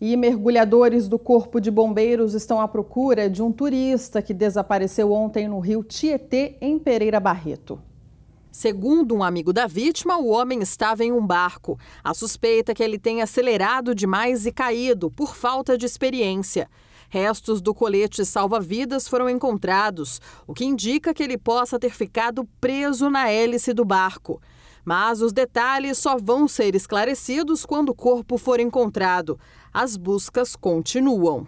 E mergulhadores do Corpo de Bombeiros estão à procura de um turista que desapareceu ontem no rio Tietê, em Pereira Barreto. Segundo um amigo da vítima, o homem estava em um barco. A suspeita é que ele tenha acelerado demais e caído por falta de experiência. Restos do colete salva-vidas foram encontrados, o que indica que ele possa ter ficado preso na hélice do barco. Mas os detalhes só vão ser esclarecidos quando o corpo for encontrado. As buscas continuam.